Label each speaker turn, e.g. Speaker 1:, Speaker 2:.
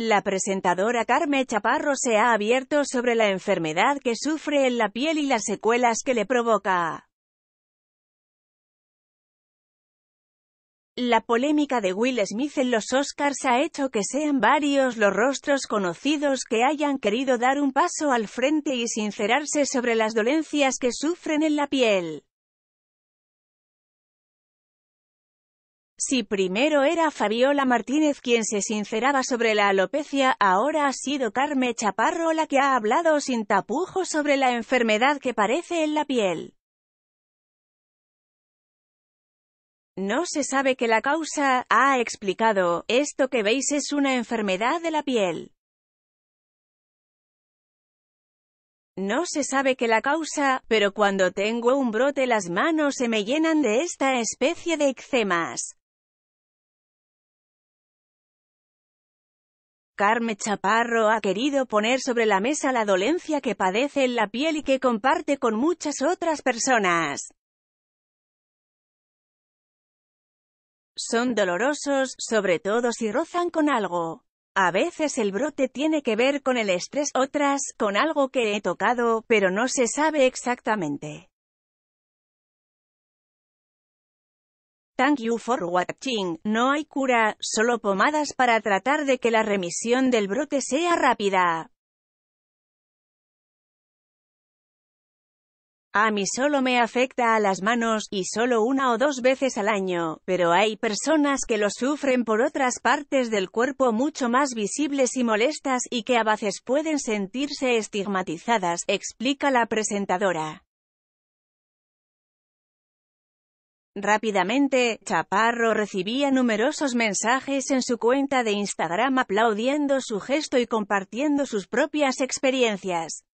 Speaker 1: La presentadora Carme Chaparro se ha abierto sobre la enfermedad que sufre en la piel y las secuelas que le provoca. La polémica de Will Smith en los Oscars ha hecho que sean varios los rostros conocidos que hayan querido dar un paso al frente y sincerarse sobre las dolencias que sufren en la piel. Si primero era Fabiola Martínez quien se sinceraba sobre la alopecia, ahora ha sido Carmen Chaparro la que ha hablado sin tapujos sobre la enfermedad que parece en la piel. No se sabe que la causa, ha explicado, esto que veis es una enfermedad de la piel. No se sabe que la causa, pero cuando tengo un brote las manos se me llenan de esta especie de eczemas. Carme Chaparro ha querido poner sobre la mesa la dolencia que padece en la piel y que comparte con muchas otras personas. Son dolorosos, sobre todo si rozan con algo. A veces el brote tiene que ver con el estrés, otras, con algo que he tocado, pero no se sabe exactamente. Thank you for watching. No hay cura, solo pomadas para tratar de que la remisión del brote sea rápida. A mí solo me afecta a las manos, y solo una o dos veces al año, pero hay personas que lo sufren por otras partes del cuerpo mucho más visibles y molestas y que a veces pueden sentirse estigmatizadas, explica la presentadora. Rápidamente, Chaparro recibía numerosos mensajes en su cuenta de Instagram aplaudiendo su gesto y compartiendo sus propias experiencias.